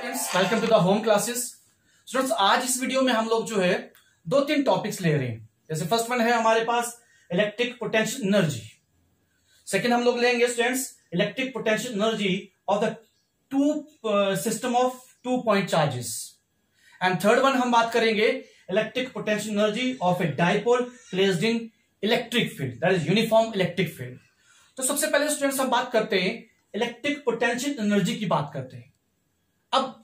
Friends welcome to the home classes students आज इस video में हम लोग जो है दो तीन टॉपिक्स ले रहे हैं जैसे फर्स्ट वन है हमारे पास इलेक्ट्रिक पोटेंशियल एनर्जी सेकंड हम लोग लेंगे students electric potential energy of the two system of two point charges and third one हम बात करेंगे electric potential energy of a dipole placed in electric field that is uniform electric field तो सबसे पहले students हम बात करते हैं इलेक्ट्रिक पोटेंशियल एनर्जी की बात करते हैं अब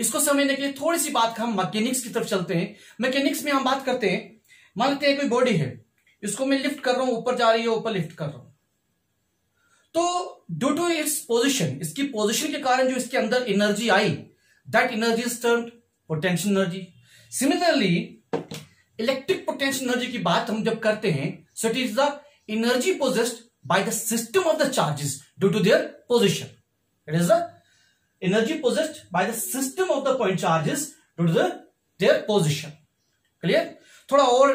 इसको समझने के लिए थोड़ी सी बात हम मैकेनिक्स की तरफ चलते हैं मैकेनिक्स में हम बात करते हैं मान लेते हैं कोई बॉडी है इसको मैं लिफ्ट कर रहा हूं ऊपर जा रही है ऊपर लिफ्ट कर रहा हूं तो ड्यू टू इट्स पोजिशन इसकी पोजिशन के कारण जो इसके अंदर एनर्जी आई that energy is term potential energy similarly electric potential energy की बात हम जब करते हैं so it is the energy possessed by the system of the charges due to their position it is the energy possessed by the system of the point charges due to the their position थोड़ा और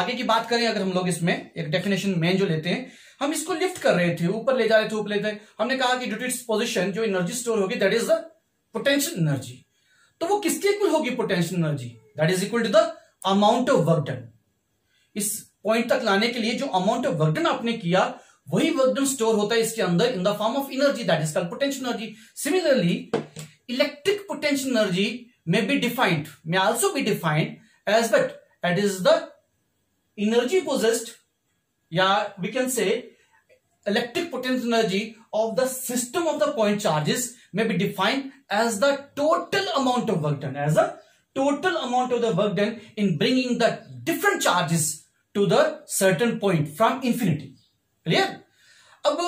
आगे की बात करें अगर हम लोग इसमें एक डेफिनेशन मेन जो लेते हैं हम इसको लिफ्ट कर रहे थे ऊपर ले जा रहे थे ऊपर ले जाए हमने कहा कि ड्यू इट्स पोजिशन जो एनर्जी स्टोर होगी that is the potential energy तो वो किसके इक्वल होगी potential energy that is equal to the amount of work done इस पॉइंट तक लाने के लिए जो अमाउंट ऑफ वर्कडन आपने किया वही वर्क डन स्टोर होता है इसके अंदर in the form of energy that is called potential energy similarly electric potential energy may be defined may also be defined as but it is the energy possessed या we can say electric potential energy of the system of the point charges may be defined as the total amount of work done as a total amount of the work done in bringing the different charges to the certain point from infinity clear अब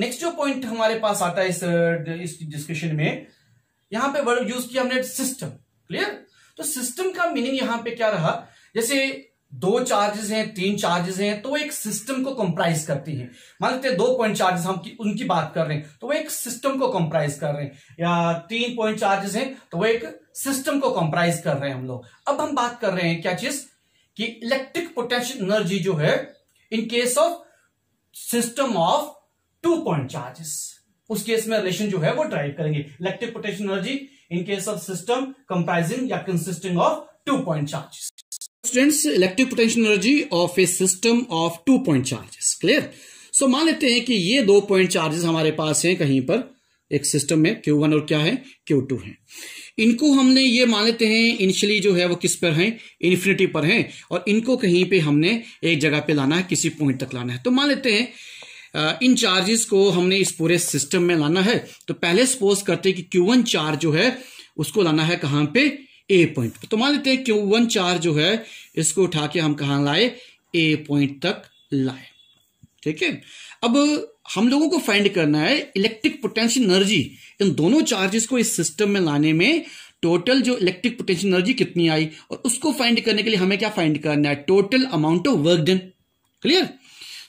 next जो point हमारे पास आता है इस इस discussion में यहां पे वर्ड यूज किया हमने सिस्टम क्लियर तो सिस्टम का मीनिंग यहां पे क्या रहा जैसे दो चार्जेस हैं तीन चार्जेस हैं तो वो एक सिस्टम को कंप्राइज करती हैं मान लेते हैं दो पॉइंट चार्जेस हम की, उनकी बात कर रहे हैं तो वो एक सिस्टम को कंप्राइज कर रहे हैं या तीन पॉइंट चार्जेस हैं तो वो एक सिस्टम को कंप्राइज कर रहे हैं हम लोग अब हम बात कर रहे हैं क्या चीज कि इलेक्ट्रिक पोटेंशियल एनर्जी जो है in case of system of two point charges उस केस में रिलेशन जो है वो ड्राइव करेंगे electric potential energy in case of system comprising या consisting of two point charges students electric potential energy of a system of two point charges clear so मान लेते हैं कि ये दो पॉइंट चार्जेस हमारे पास हैं कहीं पर एक सिस्टम में वन और क्या है क्यू टू है इनको हमने ये मान लेते हैं इनिशियली जो है वो किस पर हैं इन्फिनिटी पर हैं और इनको कहीं पे हमने एक जगह पे लाना है किसी पॉइंट तक लाना है तो मान लेते हैं इन चार्जेस को हमने इस पूरे सिस्टम में लाना है तो पहले सपोज करते हैं कि क्यू वन चार्ज जो है उसको लाना है कहाँ पे ए पॉइंट तो मान लेते हैं क्यू वन चार्ज जो है इसको उठा के हम कहाँ लाए ए पॉइंट तक लाए ठीक है अब हम लोगों को फाइंड करना है इलेक्ट्रिक पोटेंशियल एनर्जी इन दोनों चार्जेस को इस सिस्टम में लाने में टोटल जो इलेक्ट्रिक पोटेंशियल एनर्जी कितनी आई और उसको फाइंड करने के लिए हमें क्या फाइंड करना है total amount of work done clear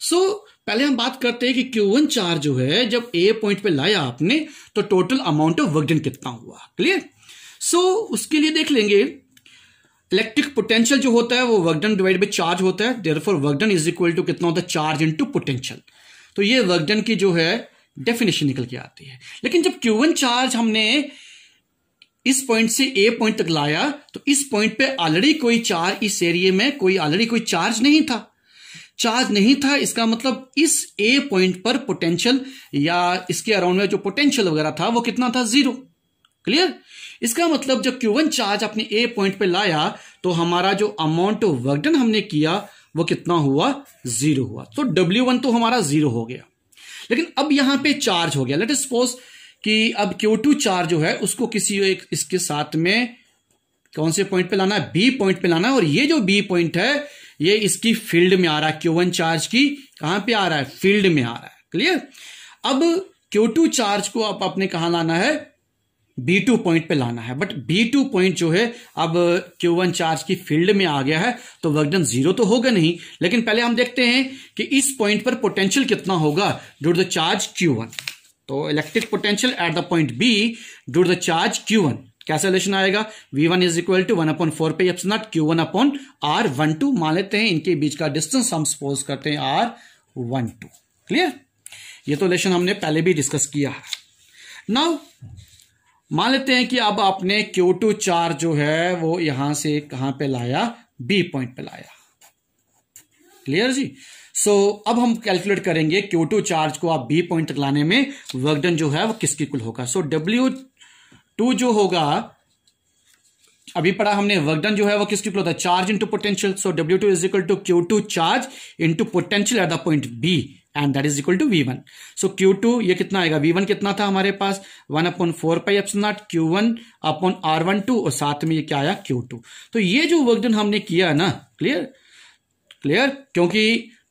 so पहले हम बात करते हैं कि वन चार्ज जो है जब ए पॉइंट पे लाया आपने तो total amount of work done कितना हुआ क्लियर सो so, उसके लिए देख लेंगे इलेक्ट्रिक पोटेंशियल जो होता है वो work done divide by charge होता है therefore work done is equal to कितना होता है चार्ज इंटू पोटेंशियल तो ये वर्क डन की जो है डेफिनेशन निकल के आती है लेकिन जब क्यू चार्ज हमने इस पॉइंट से ए पॉइंट तक लाया तो इस पॉइंट पे ऑलरेडी कोई चार्ज इस एरिए में कोई ऑलरेडी कोई चार्ज नहीं था चार्ज नहीं था इसका मतलब इस ए पॉइंट पर पोटेंशियल या इसके अराउंड में जो पोटेंशियल वगैरह था वो कितना था जीरो क्लियर इसका मतलब जब क्यू वन चार्ज अपने ए पॉइंट पे लाया तो हमारा जो अमाउंट ऑफ वर्कडन हमने किया वो कितना हुआ जीरो हुआ तो डब्ल्यू वन तो हमारा जीरो हो गया लेकिन अब यहां पे चार्ज हो गया लेट सपोज कि अब क्यू टू चार्ज जो है उसको किसी एक इसके साथ में कौन से पॉइंट पे लाना है बी पॉइंट पे लाना है और ये जो बी पॉइंट है ये इसकी फील्ड में आ रहा है क्यू वन चार्ज की कहां पे आ रहा है फील्ड में आ रहा है क्लियर अब क्यू टू चार्ज को आप अपने कहा लाना है बी टू पॉइंट पे लाना है बट बी टू पॉइंट जो है अब क्यू वन चार्ज की फील्ड में आ गया है तो वर्कडन जीरो तो होगा नहीं लेकिन पहले हम देखते हैं कि इस पॉइंट पर पोटेंशियल कितना होगा due to the charge Q one तो electric potential at the point B due to the charge Q one कैसा रिलेशन आएगा V one is equal to one upon four pi epsilon naught Q one upon R one two मान लेते हैं इनके बीच का distance हम suppose करते हैं आर वन टू क्लियर ये तो रिलेशन हमने पहले भी डिस्कस किया है नाउ मान लेते हैं कि अब आपने क्यू टू चार जो है वो यहां से कहां पे लाया बी पॉइंट पे लाया क्लियर जी सो so, अब हम कैलकुलेट करेंगे क्यू टू चार्ज को आप बी पॉइंट तक लाने में वर्कडन जो है वो किसकी कुल होगा सो डब्ल्यू टू जो होगा अभी पढ़ा हमने वर्कडन जो है वो किसकी कुल होता है charge into potential so W two is equal to Q two charge into potential at the point B and that is equal to V one so Q two ये कितना आएगा वी वन कितना था हमारे पास one upon four pi epsilon naught Q one upon R one two और साथ में ये क्या आया क्यू टू तो ये जो वर्कडन हमने किया ना क्लियर क्लियर क्योंकि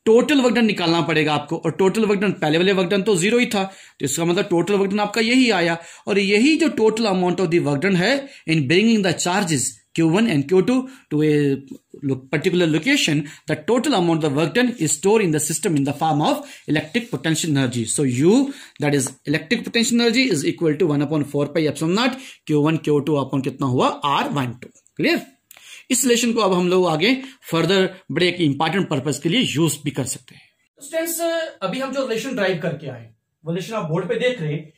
टोटल वर्कडन निकालना पड़ेगा आपको और टोटल वर्कडन पहले वाले वर्कडन तो जीरो ही था तो इसका मतलब टोटल वर्कडन आपका यही आया और यही जो total amount of the work done है in bringing the charges Q1 and Q2 to a look, particular location, the total amount of the work done is stored in the system in the form of electric potential energy. So U, that is electric potential energy, is equal to 1 upon 4 pi epsilon naught Q1 Q2 upon कितना हुआ R12. Clear? इस relation को अब हम लोग आगे further बड़े एक इंपॉर्टेंट पर्पज के लिए यूज भी कर सकते हैं स्टूडेंट्स अभी हम जो रिलेशन ड्राइव करके आए वो रिलेशन आप बोर्ड पे देख रहे हैं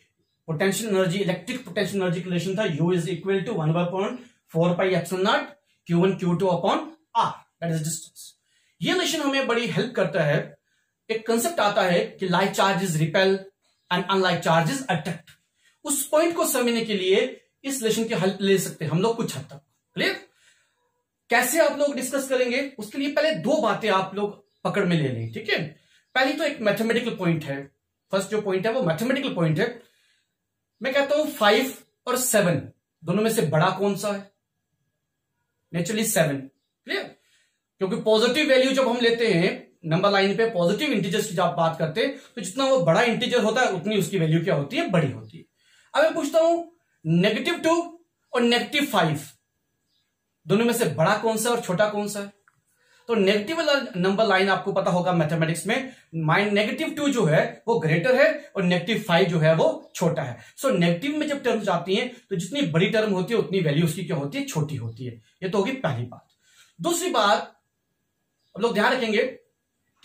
potential energy electric potential energy का रिलेशन था U is equal to one by point four pi एक्सो naught Q one Q two upon R that is distance ये लेशन हमें बड़ी हेल्प करता है एक कंसेप्ट आता है कि like charges repel and unlike charges attract उस पॉइंट को समझने के लिए इस लेशन की हेल्प ले सकते हैं हम लोग कुछ हद तक क्लियर कैसे आप लोग डिस्कस करेंगे उसके लिए पहले दो बातें आप लोग पकड़ में ले लें ठीक है पहली तो एक मैथमेटिकल पॉइंट है फर्स्ट जो पॉइंट है वो मैथमेटिकल पॉइंट है मैं कहता हूं फाइव और सेवन दोनों में से बड़ा कौन सा है नेचुरली सेवन क्लियर क्योंकि पॉजिटिव वैल्यू जब हम लेते हैं नंबर लाइन पे पॉजिटिव इंटीजर्स की जब बात करते हैं तो जितना वो बड़ा इंटीजर होता है उतनी उसकी वैल्यू क्या होती है बड़ी होती है अब मैं पूछता हूं नेगेटिव टू और नेगेटिव फाइव दोनों में से बड़ा कौन सा और छोटा कौन सा है तो नेगेटिव नंबर लाइन आपको पता होगा मैथमेटिक्स में माइंड नेगेटिव टू जो है वो ग्रेटर है और नेगेटिव फाइव जो है वो छोटा है सो so, नेगेटिव में जब टर्म्स जाती हैं तो जितनी बड़ी टर्म होती है उतनी वैल्यू उसकी क्या होती है छोटी होती है ये तो होगी पहली बात दूसरी बात हम लोग ध्यान रखेंगे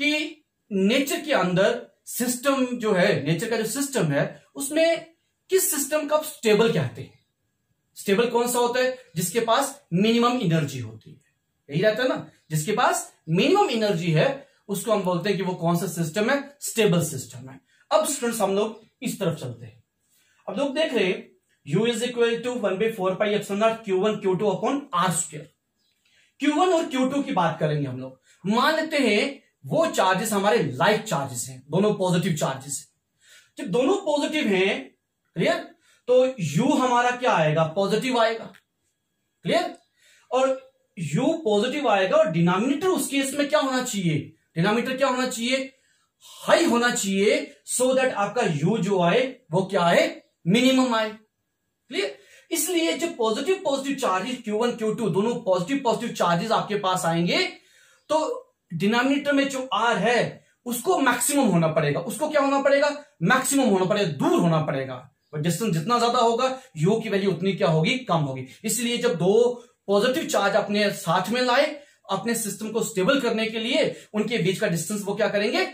कि नेचर के अंदर सिस्टम जो है नेचर का जो सिस्टम है उसमें किस सिस्टम का स्टेबल कहते हैं स्टेबल कौन सा होता है जिसके पास मिनिमम एनर्जी होती है यही रहता है ना जिसके पास मिनिमम एनर्जी है उसको हम बोलते हैं कि वो कौन सा सिस्टम है स्टेबल सिस्टम है अब स्टूडेंट्स हम लोग इस तरफ चलते हैं अब लोग देख रहे हैं u is equal to one by four pi epsilon naught Q one Q two upon R square Q one और क्यू टू की बात करेंगे हम लोग मान लेते हैं वो चार्जेस हमारे लाइक चार्जेस हैं दोनों पॉजिटिव चार्जेस हैं जब दोनों पॉजिटिव हैं क्लियर तो u हमारा क्या आएगा पॉजिटिव आएगा क्लियर और यू पॉजिटिव आएगा और डिनोमिनेटर उस केस में क्या होना चाहिए डिनोमिनेटर क्या होना चाहिए हाई होना चाहिए सो so दैट आपका यू जो आए वो क्या है मिनिमम आए क्लियर इसलिए जब positive positive charges Q two दोनों पॉजिटिव पॉजिटिव चार्जेस आपके पास आएंगे तो डिनोमिनेटर में जो आर है उसको मैक्सिमम होना पड़ेगा उसको क्या होना पड़ेगा मैक्सिमम होना पड़ेगा दूर होना पड़ेगा डिस्टेंस जितना ज्यादा होगा यू की वैल्यू उतनी क्या होगी कम होगी इसलिए जब दो पॉजिटिव चार्ज अपने साथ में लाए अपने सिस्टम को स्टेबल करने के लिए उनके बीच का डिस्टेंस वो क्या करेंगे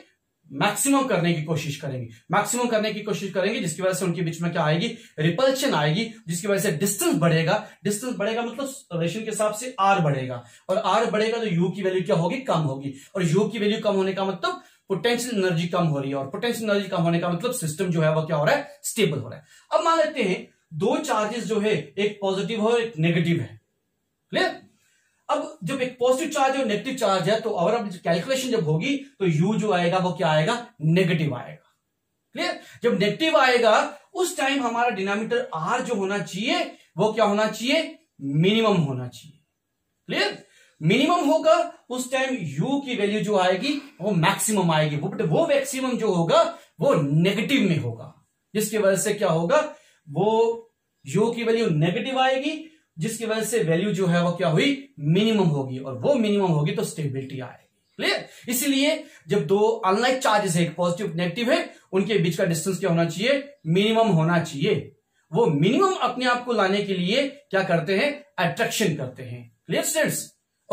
मैक्सिमम करने की कोशिश करेंगे मैक्सिमम करने की कोशिश करेंगे जिसकी वजह से उनके बीच में क्या आएगी रिपल्शन आएगी जिसकी वजह से डिस्टेंस बढ़ेगा डिस्टेंस बढ़ेगा मतलब रेशन के हिसाब से आर बढ़ेगा और आर बढ़ेगा तो यू की वैल्यू क्या होगी कम होगी और यू की वैल्यू कम होने का मतलब पोटेंशियल एनर्जी कम हो रही है और पोटेंशियल एनर्जी कम होने का मतलब सिस्टम जो है वो क्या हो रहा है स्टेबल हो रहा है अब मान लेते हैं दो चार्जेस जो है एक पॉजिटिव है और एक नेगेटिव है क्लियर अब जब एक पॉजिटिव चार्ज और नेगेटिव चार्ज है तो और अब कैलकुलेशन जब होगी तो यू जो आएगा वो क्या आएगा नेगेटिव आएगा क्लियर जब नेगेटिव आएगा उस टाइम हमारा डिनामीटर आर जो होना चाहिए वो क्या होना चाहिए मिनिमम होना चाहिए क्लियर मिनिमम होगा उस टाइम यू की वैल्यू जो आएगी वो मैक्सिमम आएगी बट वो मैक्सिमम जो होगा वो नेगेटिव में होगा जिसकी वजह से क्या होगा वो यू की वैल्यू नेगेटिव आएगी जिसकी वजह से वैल्यू जो है वो क्या हुई मिनिमम होगी और वो मिनिमम होगी तो स्टेबिलिटी आएगी क्लियर इसीलिए जब दो अनलाइक चार्जेस है एक पॉजिटिव नेगेटिव है उनके बीच का डिस्टेंस क्या होना चाहिए मिनिमम होना चाहिए वो मिनिमम अपने आप को लाने के लिए क्या करते हैं अट्रैक्शन करते हैं क्लियर स्टेंट्स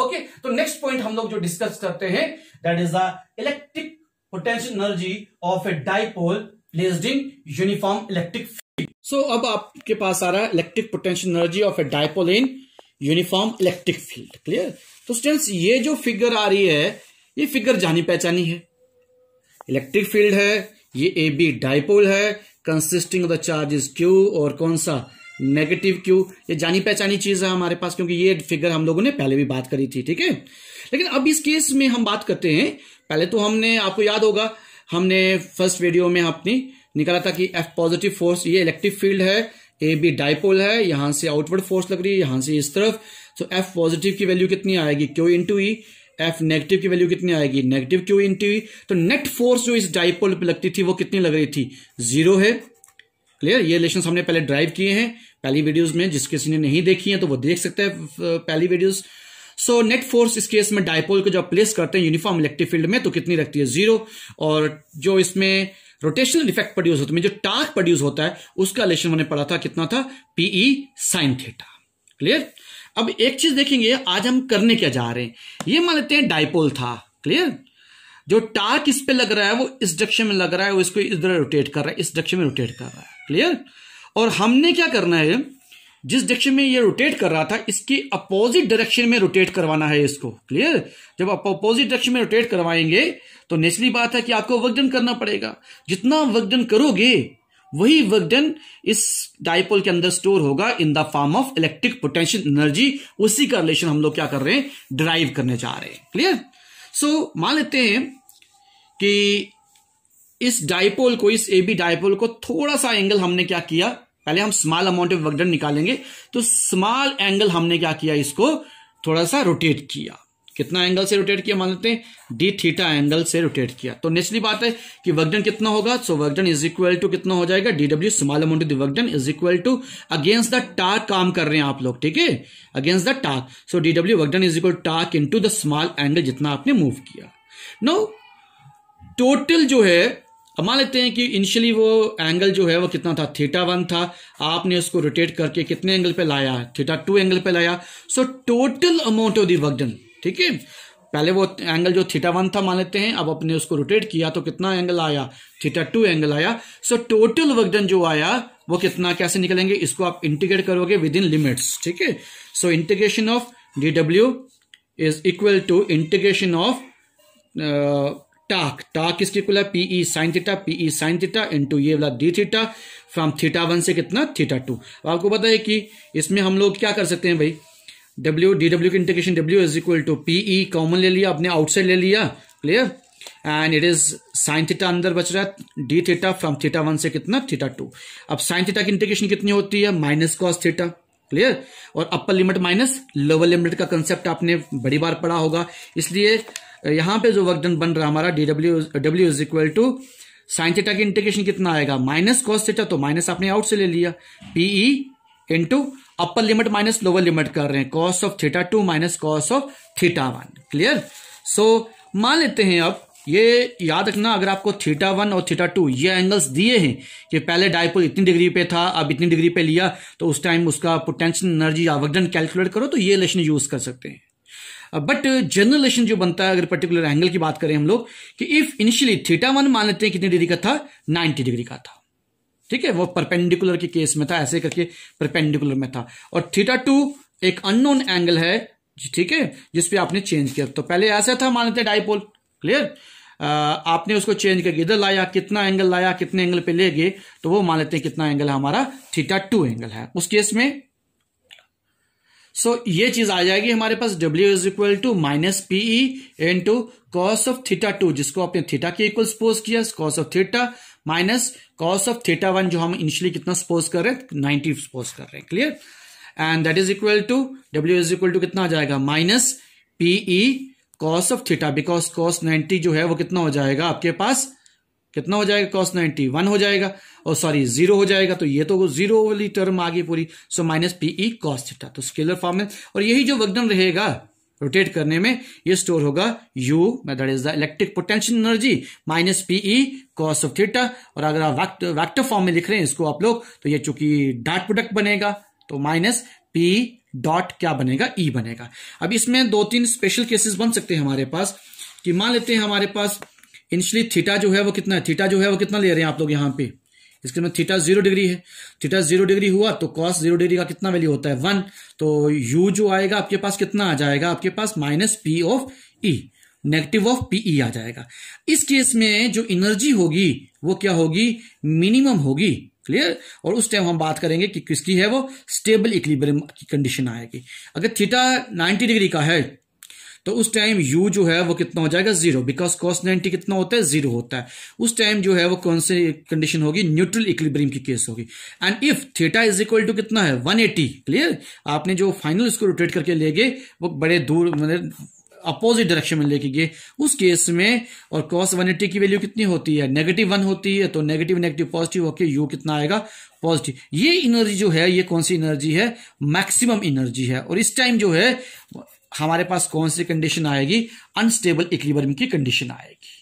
ओके तो नेक्स्ट पॉइंट हम लोग जो डिस्कस करते हैं that is the electric potential energy of a dipole placed in uniform electric so अब आपके पास आ रहा है electric potential energy of a dipole in uniform electric field clear तो स्टूडेंट्स ये जो फिगर आ रही है ये फिगर जानी पहचानी है इलेक्ट्रिक फील्ड है ये ए बी डायपोल है consisting of the charges q और कौन सा नेगेटिव क्यू ये जानी पहचानी चीज है हमारे पास क्योंकि ये फिगर हम लोगों ने पहले भी बात करी थी ठीक है लेकिन अब इस केस में हम बात करते हैं पहले तो हमने आपको याद होगा हमने फर्स्ट वीडियो में अपनी निकला था कि एफ पॉजिटिव फोर्स ये इलेक्ट्रिक फील्ड है ए बी डाइपोल है यहां से आउटवर्ड फोर्स लग रही है यहां से इस तरफ तो एफ पॉजिटिव की वैल्यू कितनी आएगी q into E F negative की वैल्यू कितनी आएगी नेगेटिव क्यू इंटू ई तो नेट फोर्स जो इस डाइपोल पे लगती थी वो कितनी लग रही थी जीरो है क्लियर ये रिलेशन हमने पहले ड्राइव किए हैं पहली वीडियोज में जिस किसी ने नहीं देखी है तो वो देख सकते हैं पहली वीडियोज सो नेट फोर्स इस केस में डायपोल को जब प्लेस करते हैं यूनिफॉर्म इलेक्ट्रिक फील्ड में तो कितनी लगती है जीरो और जो इसमें रोटेशनल इफेक्ट प्रोड्यूस होता है जो टार्क प्रोड्यूस होता है उसका रिलेशन मैंने पढ़ा था कितना था पीई साइन थेटा क्लियर अब एक चीज देखेंगे आज हम करने क्या जा रहे हैं ये मान लेते हैं डायपोल था क्लियर जो टार्क इस पे लग रहा है वो इस डक्शन में लग रहा है वो इसको इधर रोटेट कर रहा है इस डक्शन में रोटेट कर रहा है क्लियर और हमने क्या करना है जिस डायरेक्शन में ये रोटेट कर रहा था इसके अपोजिट डायरेक्शन में रोटेट करवाना है इसको क्लियर जब आप अपोजिट डायरेक्शन में रोटेट करवाएंगे तो नेचुरली बात है कि आपको वर्कडन करना पड़ेगा जितना वर्कडन करोगे वही वर्कडन इस डायपोल के अंदर स्टोर होगा in the form of electric potential energy उसी का रिलेशन हम लोग क्या कर रहे हैं ड्राइव करने जा रहे हैं क्लियर सो so, मान लेते हैं कि इस डायपोल को इस एबी डायपोल को थोड़ा सा एंगल हमने क्या किया पहले हम स्मॉल अमाउंट ऑफ वर्कडन निकालेंगे तो स्मॉल एंगल हमने क्या किया इसको थोड़ा सा रोटेट किया कितना एंगल से रोटेट किया मान लेते हैं डी थीटा एंगल से रोटेट किया तो नेचुरली बात है कि वर्कडन कितना होगा so work done is equal to कितना हो जाएगा d W small amount of the work done is equal to against the torque काम कर रहे हैं आप लोग ठीक है against the torque so d W work done is equal torque in the small angle जितना आपने मूव किया नो टोटल जो है अब मान लेते हैं कि इनिशियली वो एंगल जो है वो कितना था थीटा वन था आपने उसको रोटेट करके कितने एंगल पे लाया थीटा टू एंगल पे लाया so total amount of the work done ठीक है पहले वो एंगल जो थीटा वन था मान लेते हैं अब अपने उसको रोटेट किया तो कितना एंगल आया थीटा टू एंगल आया सो टोटल वर्क डन जो आया वो कितना कैसे निकलेंगे इसको आप इंटीग्रेट करोगे विद इन लिमिट्स ठीक है so integration of d W is equal to integration of torque torque is equal है p E sine theta p E sine theta into ये वाला d theta from theta one से कितना थीटा टू अब आपको पता है कि इसमें हम लोग क्या कर सकते हैं भाई डब्ल्यू डी डब्ल्यू की integration W is equal to p E common ले लिया अपने आउटसाइड ले लिया clear and it is sine theta अंदर बच रहा है d theta from theta one से कितना थीटा टू अब साइन थीटा की इंटीग्रेशन कितनी होती है माइनस कॉस थीटा क्लियर और upper limit minus lower limit का कंसेप्ट आपने बड़ी बार पढ़ा होगा इसलिए यहां पे जो वर्क डन बन रहा हमारा D W W is equal to sine theta की इंटीग्रेशन कितना आएगा माइनस कॉस थीटा तो माइनस आपने आउट से ले लिया P E into upper limit minus lower limit कर रहे हैं cos of theta two minus cos of theta one clear so मान लेते हैं अब ये याद रखना अगर आपको थीटा वन और थीटा टू ये एंगल्स दिए हैं कि पहले डायपोल इतनी डिग्री पे था अब इतनी डिग्री पे लिया तो उस टाइम उसका पोटेंशियल एनर्जी या वर्कडन कैलकुलेट करो तो ये लेशन यूज कर सकते हैं बट uh, जनरलेशन uh, जो बनता है अगर पर्टिकुलर एंगल की बात करें हम लोग कि इफ इनिशियली थीटा वन मान लेते हैं कितनी डिग्री का था 90 डिग्री का था ठीक है वो परपेंडिकुलर के केस में था ऐसे करके परपेंडिकुलर में था और थीटा टू एक अननोन एंगल है ठीक है जिसपे आपने चेंज किया तो पहले ऐसा था मान लेते डाइपोल क्लियर uh, आपने उसको चेंज करके इधर लाया कितना एंगल लाया कितने एंगल पे ले गए तो वो मान लेते हैं कितना एंगल है हमारा थीटा टू एंगल है उस केस में सो so, ये चीज आ जाएगी हमारे पास W is equal to minus p E into cos of theta two जिसको आपने थीटा के इक्वल सपोज किया cos of theta minus cos of theta one जो हम इनिशियली कितना सपोज कर रहे हैं नाइनटी सपोज कर रहे हैं clear and that is equal to W is equal to कितना आ जाएगा minus p E cos of theta because cos ninety जो है वो कितना हो जाएगा आपके पास कितना हो जाएगा कॉस नाइनटी वन हो जाएगा और सॉरी जीरो हो जाएगा तो ये तो जीरो वाली टर्म आ गई पूरी so minus p E cos theta तो स्केलर फॉर्म में और यही जो वगदम रहेगा रोटेट करने में ये स्टोर होगा यू मैं that is the electric potential energy minus p E cos of theta और अगर आप वैक्टर फॉर्म में लिख रहे हैं इसको आप लोग तो ये चूंकि डॉट प्रोडक्ट बनेगा तो माइनस पी डॉट क्या बनेगा ई e बनेगा अब इसमें दो तीन स्पेशल केसेस बन सकते हैं हमारे पास कि मान लेते हैं हमारे पास इनिशियली थीटा जो है वो कितना है थीटा जो है वो कितना ले रहे हैं आप लोग यहाँ पे इसके में थीटा जीरो डिग्री है थीटा जीरो डिग्री हुआ तो कॉस जीरो डिग्री का कितना वैल्यू होता है वन तो यू जो आएगा आपके पास कितना आ जाएगा आपके पास minus p of E negative of p E आ जाएगा इस केस में जो एनर्जी होगी वो क्या होगी मिनिमम होगी क्लियर और उस टाइम हम बात करेंगे कि किसकी है वो स्टेबल इक्लिब्रियम की कंडीशन आएगी अगर थीटा 90 डिग्री का है तो उस टाइम u जो है वो कितना हो जाएगा जीरो बिकॉज कॉस 90 कितना होता है जीरो होता है उस टाइम जो है वो कौन सी कंडीशन होगी न्यूट्रल इक्विलिब्रियम की केस होगी and if theta is equal to कितना है 180 क्लियर आपने जो फाइनल इसको रोटेट करके ले गए वो बड़े दूर मतलब अपोजिट डायरेक्शन में लेके गए उस केस में और कॉस 180 की वैल्यू कितनी होती है नेगेटिव वन होती है तो नेगेटिव नेगेटिव पॉजिटिव होके यू कितना आएगा पॉजिटिव ये एनर्जी जो है ये कौन सी एनर्जी है मैक्सिमम एनर्जी है और इस टाइम जो है हमारे पास कौन सी कंडीशन आएगी अनस्टेबल इक्विलिब्रियम की कंडीशन आएगी